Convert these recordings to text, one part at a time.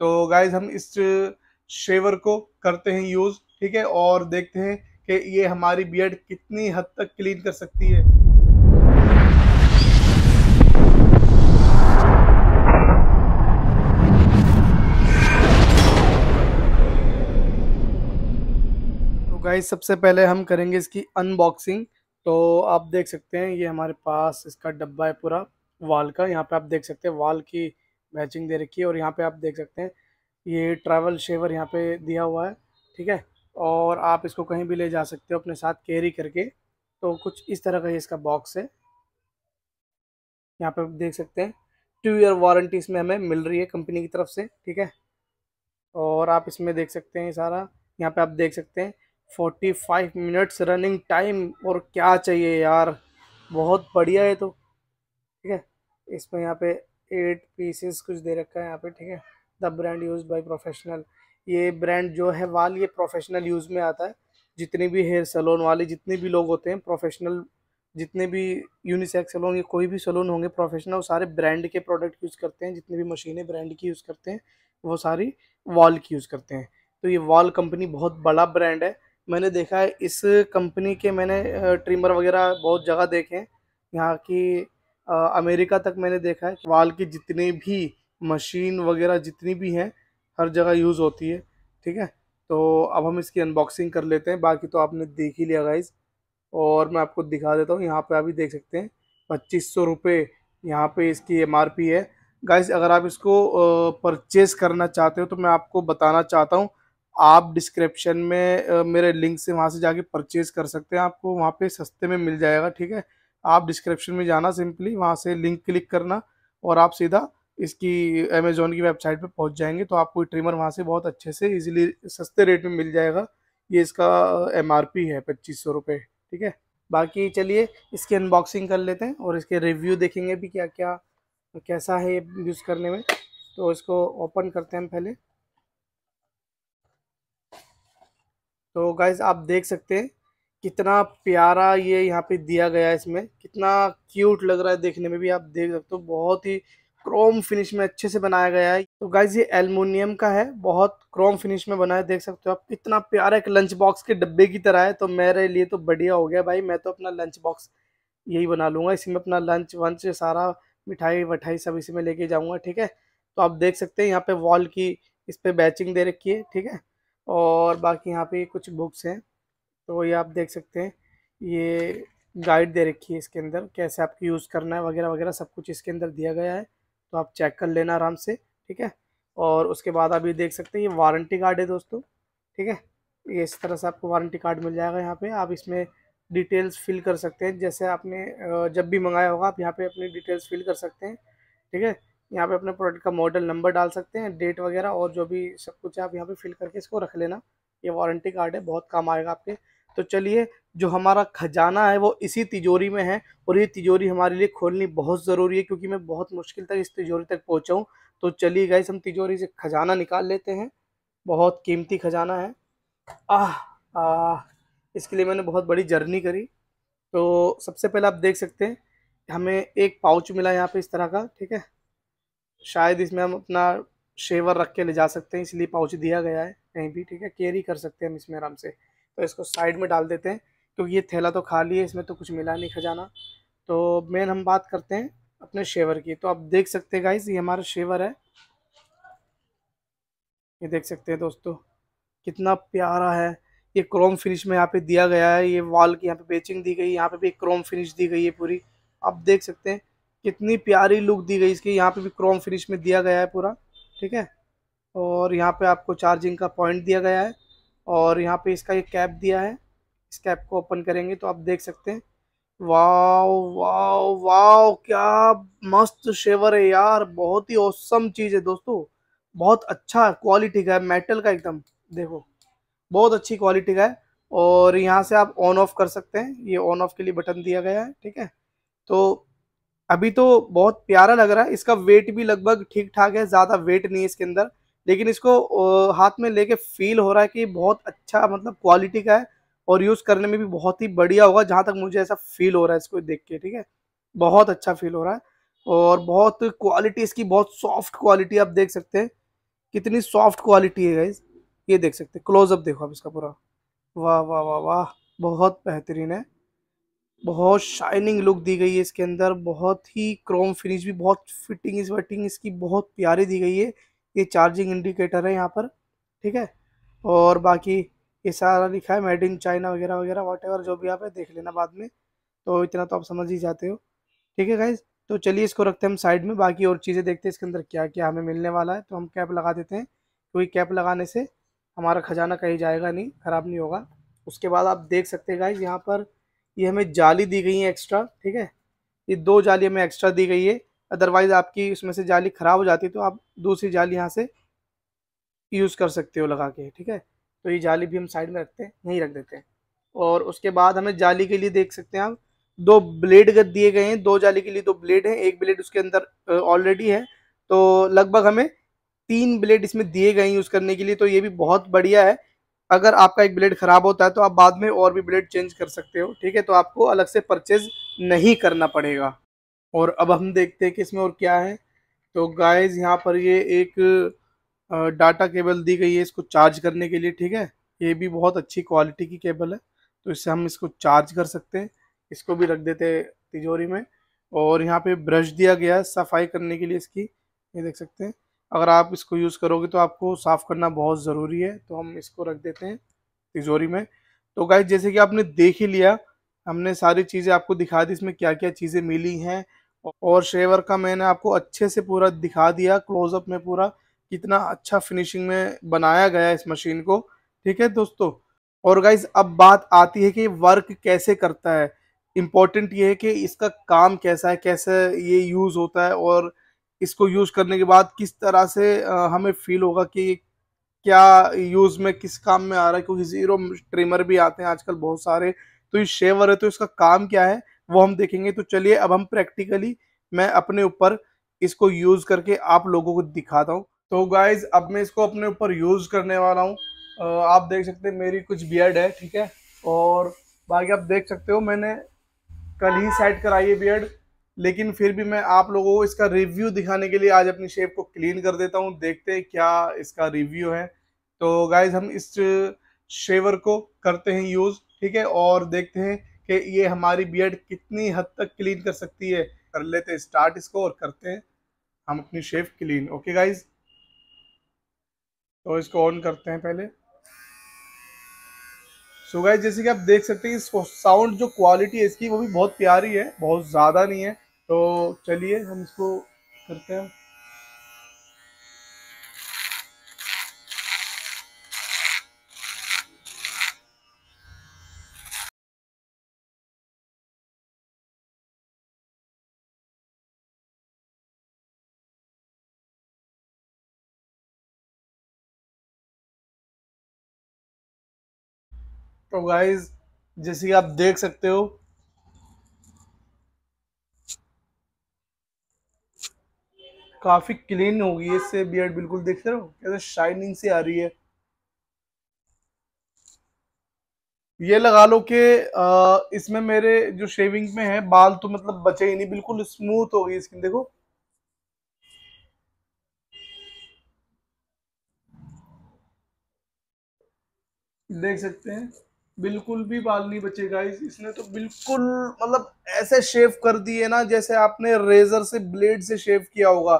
तो गाइज हम इस शेवर को करते हैं यूज़ ठीक है और देखते हैं कि ये हमारी बियड कितनी हद तक क्लीन कर सकती है तो गाइज सबसे पहले हम करेंगे इसकी अनबॉक्सिंग तो आप देख सकते हैं ये हमारे पास इसका डब्बा है पूरा वाल का यहाँ पे आप देख सकते हैं वाल की मैचिंग दे रखी है और यहाँ पे आप देख सकते हैं ये ट्रैवल शेवर यहाँ पे दिया हुआ है ठीक है और आप इसको कहीं भी ले जा सकते हो अपने साथ कैरी करके तो कुछ इस तरह का ये इसका बॉक्स है यहाँ पे आप देख सकते हैं टू ईयर वारंटी इसमें हमें मिल रही है कंपनी की तरफ से ठीक है और आप इसमें देख सकते हैं सारा यहाँ पर आप देख सकते हैं forty five minutes running time और क्या चाहिए यार बहुत बढ़िया है तो ठीक है इसमें यहाँ पे एट पीसेस कुछ दे रखा है यहाँ पे ठीक है the brand use by professional ये ब्रांड जो है वाल ये प्रोफेशनल यूज़ में आता है जितने भी हेयर सलोन वाले जितने भी लोग होते हैं प्रोफेशनल जितने भी यूनिसेक्स सलोन या कोई भी सलोन होंगे प्रोफेशनल वो सारे ब्रांड के प्रोडक्ट यूज़ करते हैं जितनी भी मशीनें ब्रांड की यूज़ करते हैं वो सारी वॉल की यूज़ करते हैं तो ये वॉल कंपनी बहुत बड़ा ब्रांड है मैंने देखा है इस कंपनी के मैंने ट्रिमर वगैरह बहुत जगह देखे हैं यहाँ की अमेरिका तक मैंने देखा है वाल की जितने भी मशीन वगैरह जितनी भी हैं हर जगह यूज़ होती है ठीक है तो अब हम इसकी अनबॉक्सिंग कर लेते हैं बाकी तो आपने देख ही लिया गाइज और मैं आपको दिखा देता हूँ यहाँ पे आप भी देख सकते हैं पच्चीस सौ रुपये यहाँ पर इसकी एम है गाइज अगर आप इसको परचेज़ करना चाहते हो तो मैं आपको बताना चाहता हूँ आप डिस्क्रिप्शन में मेरे लिंक से वहाँ से जाके परचेज़ कर सकते हैं आपको वहाँ पे सस्ते में मिल जाएगा ठीक है आप डिस्क्रिप्शन में जाना सिंपली वहाँ से लिंक क्लिक करना और आप सीधा इसकी अमेज़ोन की वेबसाइट पर पहुँच जाएंगे तो आपको ट्रिमर वहाँ से बहुत अच्छे से इजीली सस्ते रेट में मिल जाएगा ये इसका एम है पच्चीस सौ रुपये ठीक है बाकी चलिए इसकी अनबॉक्सिंग कर लेते हैं और इसके रिव्यू देखेंगे भी क्या क्या कैसा है यूज़ करने में तो इसको ओपन करते हैं पहले तो गाइज आप देख सकते हैं कितना प्यारा ये यहाँ पे दिया गया है इसमें कितना क्यूट लग रहा है देखने में भी आप देख सकते हो बहुत ही क्रोम फिनिश में अच्छे से बनाया गया है तो गाइज ये एलमोनियम का है बहुत क्रोम फिनिश में बना है देख सकते हो आप कितना प्यारा एक लंच बॉक्स के डब्बे की तरह है तो मेरे लिए तो बढ़िया हो गया भाई मैं तो अपना लंच बॉक्स यही बना लूँगा इसी में अपना लंच वंच सारा मिठाई वठाई सब इसी में लेके जाऊँगा ठीक है तो आप देख सकते हैं यहाँ पे वॉल की इस पर बैचिंग दे रखी है ठीक है और बाकी यहाँ पे कुछ बुक्स हैं तो ये आप देख सकते हैं ये गाइड दे रखी है इसके अंदर कैसे आपको यूज़ करना है वगैरह वगैरह सब कुछ इसके अंदर दिया गया है तो आप चेक कर लेना आराम से ठीक है और उसके बाद आप ये देख सकते हैं ये वारंटी कार्ड है दोस्तों ठीक है ये इस तरह से आपको वारंटी कार्ड मिल जाएगा यहाँ पे आप इसमें डिटेल्स फिल कर सकते हैं जैसे आपने जब भी मंगाया होगा आप यहाँ पे अपनी डिटेल्स फिल कर सकते हैं ठीक है यहाँ पे अपने प्रोडक्ट का मॉडल नंबर डाल सकते हैं डेट वगैरह और जो भी सब कुछ है आप यहाँ पे फिल करके इसको रख लेना ये वारंटी कार्ड है बहुत काम आएगा आपके तो चलिए जो हमारा खजाना है वो इसी तिजोरी में है और ये तिजोरी हमारे लिए खोलनी बहुत ज़रूरी है क्योंकि मैं बहुत मुश्किल तक इस तिजोरी तक पहुँचाऊँ तो चलिए गाइस हम तिजोरी से खजाना निकाल लेते हैं बहुत कीमती खजाना है आह आह इसके लिए मैंने बहुत बड़ी जर्नी करी तो सबसे पहले आप देख सकते हैं हमें एक पाउच मिला यहाँ पे इस तरह का ठीक है शायद इसमें हम अपना शेवर रख के ले जा सकते हैं इसलिए पाउच दिया गया है कहीं भी ठीक है कैरी कर सकते हैं हम इसमें आराम से तो इसको साइड में डाल देते हैं क्योंकि ये थैला तो खाली है इसमें तो कुछ मिला नहीं खजाना तो मेन हम बात करते हैं अपने शेवर की तो आप देख सकते हैं गाइज ये हमारा शेवर है ये देख सकते हैं दोस्तों कितना प्यारा है ये क्रोम फिनिश में यहाँ पे दिया गया है ये वॉल की यहाँ पे बेचिंग दी गई यहाँ पे भी क्रोम फिनिश दी गई है पूरी आप देख सकते हैं कितनी प्यारी लुक दी गई इसकी यहाँ पे भी क्रोम फिनिश में दिया गया है पूरा ठीक है और यहाँ पे आपको चार्जिंग का पॉइंट दिया गया है और यहाँ पे इसका ये कैप दिया है इस कैप को ओपन करेंगे तो आप देख सकते हैं वाओ वाओ वाओ क्या मस्त शेवर है यार बहुत ही औसम चीज़ है दोस्तों बहुत अच्छा क्वालिटी का है मेटल का एकदम देखो बहुत अच्छी क्वालिटी का है और यहाँ से आप ऑन ऑफ कर सकते हैं ये ऑन ऑफ के लिए बटन दिया गया है ठीक है तो अभी तो बहुत प्यारा लग रहा है इसका वेट भी लगभग ठीक ठाक है ज़्यादा वेट नहीं है इसके अंदर लेकिन इसको हाथ में लेके फील हो रहा है कि बहुत अच्छा मतलब क्वालिटी का है और यूज़ करने में भी बहुत ही बढ़िया होगा जहाँ तक मुझे ऐसा फील हो रहा है इसको देख के ठीक है बहुत अच्छा फील हो रहा है और बहुत क्वालिटी इसकी बहुत सॉफ्ट क्वालिटी आप देख सकते हैं कितनी सॉफ्ट क्वालिटी है गाइज ये देख सकते हैं क्लोजअप देखो आप इसका पूरा वाह वाह वाह वाह बहुत बेहतरीन है बहुत शाइनिंग लुक दी गई है इसके अंदर बहुत ही क्रोम फिनिश भी बहुत फिटिंग इस वटिंग इसकी बहुत प्यारी दी गई है ये चार्जिंग इंडिकेटर है यहाँ पर ठीक है और बाकी ये सारा लिखा है मेड इन चाइना वगैरह वगैरह वॉट जो भी आप है देख लेना बाद में तो इतना तो आप समझ ही जाते हो ठीक है गाइज तो चलिए इसको रखते हैं हम साइड में बाकी और चीज़ें देखते हैं इसके अंदर क्या क्या हमें मिलने वाला है तो हम कैप लगा देते हैं क्योंकि कैप लगाने से हमारा खजाना कहीं जाएगा नहीं ख़राब नहीं होगा उसके बाद आप देख सकते हैं गाइज यहाँ पर ये हमें जाली दी गई है एक्स्ट्रा ठीक है ये दो जाली हमें एक्स्ट्रा दी गई है अदरवाइज़ आपकी उसमें से जाली ख़राब हो जाती है तो आप दूसरी जाली यहाँ से यूज़ कर सकते हो लगा के ठीक है तो ये जाली भी हम साइड में रखते हैं यहीं रख देते हैं और उसके बाद हमें जाली के लिए देख सकते हैं आप दो ब्लेड दिए गए हैं दो जाली के लिए दो ब्लेड हैं एक ब्लेड उसके अंदर ऑलरेडी है तो लगभग हमें तीन ब्लेड इसमें दिए गए हैं यूज़ करने के लिए तो ये भी बहुत बढ़िया है अगर आपका एक ब्लेड ख़राब होता है तो आप बाद में और भी ब्लेड चेंज कर सकते हो ठीक है तो आपको अलग से परचेज़ नहीं करना पड़ेगा और अब हम देखते हैं कि इसमें और क्या है तो गाइस यहाँ पर ये एक डाटा केबल दी गई है इसको चार्ज करने के लिए ठीक है ये भी बहुत अच्छी क्वालिटी की केबल है तो इससे हम इसको चार्ज कर सकते हैं इसको भी रख देते तिजोरी में और यहाँ पे ब्रश दिया गया है सफाई करने के लिए इसकी ये देख सकते हैं अगर आप इसको यूज़ करोगे तो आपको साफ़ करना बहुत ज़रूरी है तो हम इसको रख देते हैं तिजोरी में तो गाइज जैसे कि आपने देख ही लिया हमने सारी चीज़ें आपको दिखा दी इसमें क्या क्या चीज़ें मिली हैं और शेवर का मैंने आपको अच्छे से पूरा दिखा दिया क्लोजअप में पूरा कितना अच्छा फिनिशिंग में बनाया गया इस मशीन को ठीक है दोस्तों और गाइज अब बात आती है कि वर्क कैसे करता है इम्पोर्टेंट ये है कि इसका काम कैसा है कैसे ये यूज़ होता है और इसको यूज़ करने के बाद किस तरह से हमें फील होगा कि क्या यूज़ में किस काम में आ रहा है क्योंकि ज़ीरो ट्रिमर भी आते हैं आजकल बहुत सारे तो ये शेवर है तो इसका काम क्या है वो हम देखेंगे तो चलिए अब हम प्रैक्टिकली मैं अपने ऊपर इसको यूज़ करके आप लोगों को दिखाता हूँ तो गाइज अब मैं इसको अपने ऊपर यूज़ करने वाला हूँ आप देख सकते हैं मेरी कुछ बियर्ड है ठीक है और बाकी आप देख सकते हो मैंने कल ही सेट कराई है बियर्ड लेकिन फिर भी मैं आप लोगों को इसका रिव्यू दिखाने के लिए आज अपनी शेप को क्लीन कर देता हूँ देखते हैं क्या इसका रिव्यू है तो गाइज हम इस शेवर को करते हैं यूज़ ठीक है और देखते हैं कि ये हमारी बी कितनी हद तक क्लीन कर सकती है कर लेते हैं स्टार्ट इसको और करते हैं हम अपनी शेफ क्लीन ओके गाइज तो इसको ऑन करते हैं पहले सो गाइज जैसे कि आप देख सकते हैं इसको साउंड जो क्वालिटी है इसकी वो भी बहुत प्यारी है बहुत ज़्यादा नहीं है तो चलिए हम इसको करते हैं तो गाइज जैसे आप देख सकते हो काफी क्लीन हो गई है इससे बियर्ड बिल्कुल देख रहे हो कैसे शाइनिंग से आ रही है ये लगा लो कि इसमें मेरे जो शेविंग में है बाल तो मतलब बचे ही नहीं बिल्कुल स्मूथ हो गई स्किन देखो देख सकते हैं बिल्कुल भी बाल नहीं बचे गाइस इसने तो बिल्कुल मतलब ऐसे शेव कर दिए ना जैसे आपने रेजर से ब्लेड से शेव किया होगा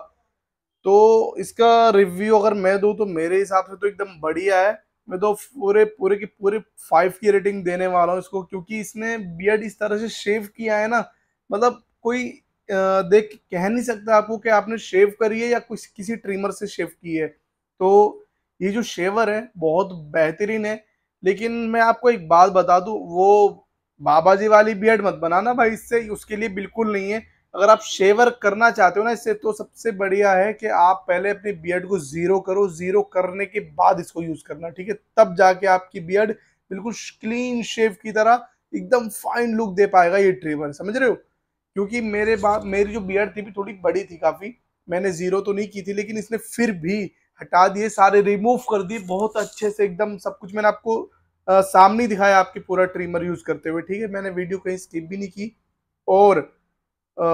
तो इसका रिव्यू अगर मैं दू तो मेरे हिसाब से तो एकदम बढ़िया है मैं तो पूरे पूरे की पूरे फाइव की रेटिंग देने वाला हूँ इसको क्योंकि इसने बियड इस तरह से शेव किया है ना मतलब कोई देख कह नहीं सकता आपको कि आपने शेव करी है या कुछ किसी ट्रिमर से शेव की है तो ये जो शेवर है बहुत बेहतरीन है लेकिन मैं आपको एक बात बता दूँ वो बाबा जी वाली बियड मत बनाना भाई इससे उसके लिए बिल्कुल नहीं है अगर आप शेवर करना चाहते हो ना इससे तो सबसे बढ़िया है कि आप पहले अपनी बियड को ज़ीरो करो ज़ीरो करने के बाद इसको यूज़ करना ठीक है तब जाके आपकी बियड बिल्कुल क्लीन शेव की तरह एकदम फाइन लुक दे पाएगा ये ट्रिमर समझ रहे हो क्योंकि मेरे बाप मेरी जो बियड थी भी थोड़ी बड़ी थी काफ़ी मैंने ज़ीरो तो नहीं की थी लेकिन इसने फिर भी हटा दिए सारे रिमूव कर दिए बहुत अच्छे से एकदम सब कुछ मैंने आपको सामने दिखाया आपके पूरा ट्रिमर यूज करते हुए ठीक है मैंने वीडियो कहीं स्किप भी नहीं की और आ,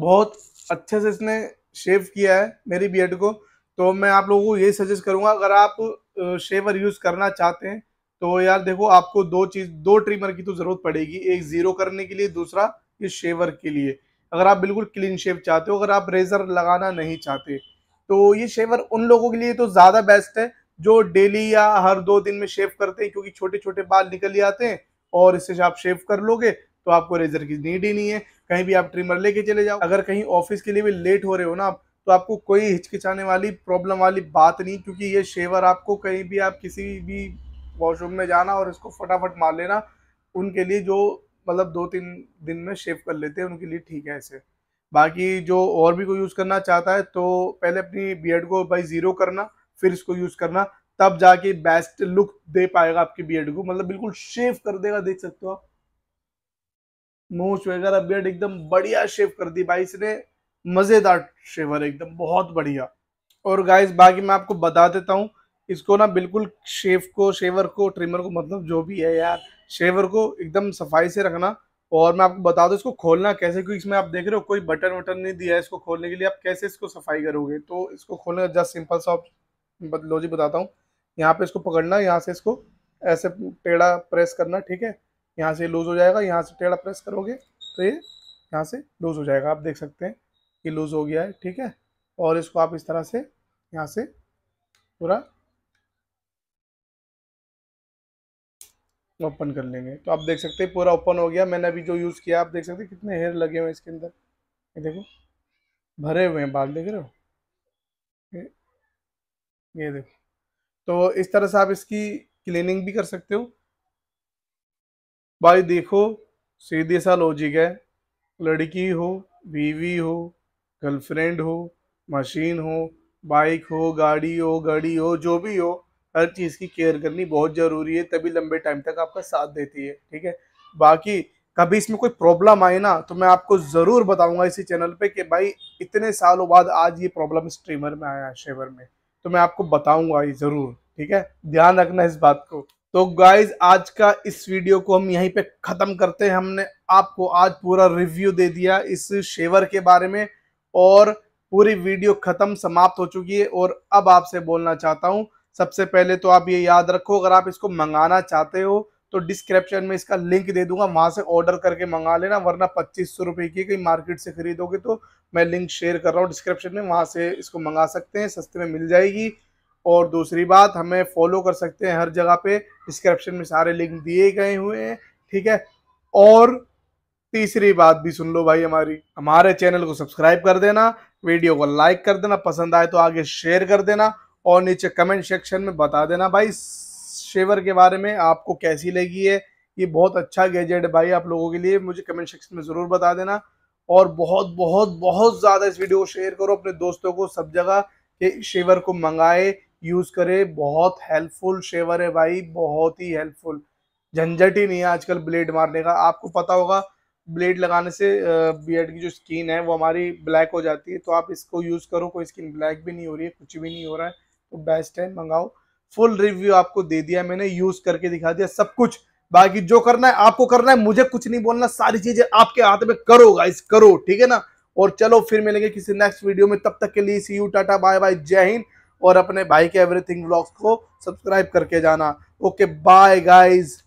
बहुत अच्छे से इसने शेव किया है मेरी बियड को तो मैं आप लोगों को यही सजेस्ट करूंगा अगर आप शेवर यूज करना चाहते हैं तो यार देखो आपको दो चीज दो ट्रिमर की तो जरूरत पड़ेगी एक जीरो करने के लिए दूसरा ये शेवर के लिए अगर आप बिल्कुल क्लीन शेव चाहते हो अगर आप रेजर लगाना नहीं चाहते तो ये शेवर उन लोगों के लिए तो ज़्यादा बेस्ट है जो डेली या हर दो दिन में शेव करते हैं क्योंकि छोटे छोटे बाल निकल ही आते हैं और इससे आप शेव कर लोगे तो आपको रेजर की नीड ही नहीं है कहीं भी आप ट्रिमर लेके चले जाओ अगर कहीं ऑफिस के लिए भी लेट हो रहे हो ना आप तो आपको कोई हिचकिचाने वाली प्रॉब्लम वाली बात नहीं क्योंकि ये शेवर आपको कहीं भी आप किसी भी वॉशरूम में जाना और इसको फटाफट मार लेना उनके लिए जो मतलब दो तीन दिन में शेव कर लेते हैं उनके लिए ठीक है ऐसे बाकी जो और भी कोई यूज़ करना चाहता है तो पहले अपनी बियड को बाई ज़ीरो करना फिर इसको यूज करना तब जाके बेस्ट लुक दे पाएगा आपकी बियड को मतलब बिल्कुल शेव कर देगा देख सकते हो आप नोच वगैरह बियड एकदम बढ़िया शेव कर दी भाई इसने मजेदार शेवर एकदम बहुत बढ़िया और गाइस बाकी मैं आपको बता देता हूँ इसको ना बिल्कुल शेव को शेवर को ट्रिमर को मतलब जो भी है यार शेवर को एकदम सफाई से रखना और मैं आपको बता दूँ इसको खोलना कैसे क्योंकि इसमें आप देख रहे हो कोई बटन वटन नहीं दिया है इसको खोलने के लिए आप कैसे इसको सफाई करोगे तो इसको खोलने का जस्ट सिंपल सा लो जी बताता हूँ यहाँ पे इसको पकड़ना यहाँ से इसको ऐसे टेढ़ा प्रेस करना ठीक है यहाँ से लूज़ हो जाएगा यहाँ से टेढ़ा प्रेस करोगे तो ये यहाँ से लूज़ हो जाएगा आप देख सकते हैं कि लूज़ हो गया है ठीक है और इसको आप इस तरह से यहाँ से पूरा ओपन कर लेंगे तो आप देख सकते हैं पूरा ओपन हो गया मैंने अभी जो यूज़ किया आप देख सकते हैं कितने हेयर लगे हुए हैं इसके अंदर ये देखो भरे हुए हैं बाल देख रहे हो ये देखो तो इस तरह से आप इसकी क्लीनिंग भी कर सकते हो भाई देखो सीधे सा लॉजिक है लड़की हो बीवी हो गर्लफ्रेंड हो मशीन हो बाइक हो गाड़ी हो गाड़ी हो जो भी हो हर चीज़ की केयर करनी बहुत ज़रूरी है तभी लंबे टाइम तक आपका साथ देती है ठीक है बाकी कभी इसमें कोई प्रॉब्लम आए ना तो मैं आपको ज़रूर बताऊंगा इसी चैनल पे कि भाई इतने सालों बाद आज ये प्रॉब्लम स्ट्रीमर में आया है शेवर में तो मैं आपको बताऊंगा ये ज़रूर ठीक है ध्यान रखना इस बात को तो गाइज आज का इस वीडियो को हम यहीं पे ख़त्म करते हैं हमने आपको आज पूरा रिव्यू दे दिया इस शेवर के बारे में और पूरी वीडियो ख़त्म समाप्त हो चुकी है और अब आपसे बोलना चाहता हूं सबसे पहले तो आप ये याद रखो अगर आप इसको मंगाना चाहते हो तो डिस्क्रिप्शन में इसका लिंक दे दूंगा वहाँ से ऑर्डर करके मंगा लेना वरना पच्चीस सौ रुपये की कहीं मार्केट से खरीदोगे तो मैं लिंक शेयर कर रहा हूँ डिस्क्रिप्शन में वहाँ से इसको मंगा सकते हैं सस्ते में मिल जाएगी और दूसरी बात हमें फॉलो कर सकते हैं हर जगह पे डिस्क्रिप्शन में सारे लिंक दिए गए हुए हैं ठीक है और तीसरी बात भी सुन लो भाई हमारी हमारे चैनल को सब्सक्राइब कर देना वीडियो को लाइक कर देना पसंद आए तो आगे शेयर कर देना और नीचे कमेंट सेक्शन में बता देना भाई शेवर के बारे में आपको कैसी लगी है ये बहुत अच्छा गैजेट है भाई आप लोगों के लिए मुझे कमेंट सेक्शन में ज़रूर बता देना और बहुत बहुत बहुत ज़्यादा इस वीडियो को शेयर करो अपने दोस्तों को सब जगह के शेवर को मंगाए यूज़ करे बहुत हेल्पफुल शेवर है भाई बहुत ही हेल्पफुल झंझट ही नहीं है आजकल ब्लेड मारने का आपको पता होगा ब्लेड लगाने से बियड की जो स्किन है वो हमारी ब्लैक हो जाती है तो आप इसको यूज़ करो कोई स्किन ब्लैक भी नहीं हो रही है कुछ भी नहीं हो रहा है तो बेस्ट है मंगाओ फुल रिव्यू आपको दे दिया मैंने यूज करके दिखा दिया सब कुछ बाकी जो करना है आपको करना है मुझे कुछ नहीं बोलना सारी चीजें आपके हाथ में करो गाइस करो ठीक है ना और चलो फिर मिलेंगे किसी नेक्स्ट वीडियो में तब तक के लिए see you tata bye bye Jai Hind और अपने भाई के एवरीथिंग ब्लॉग्स को सब्सक्राइब करके जाना ओके बाय गाइज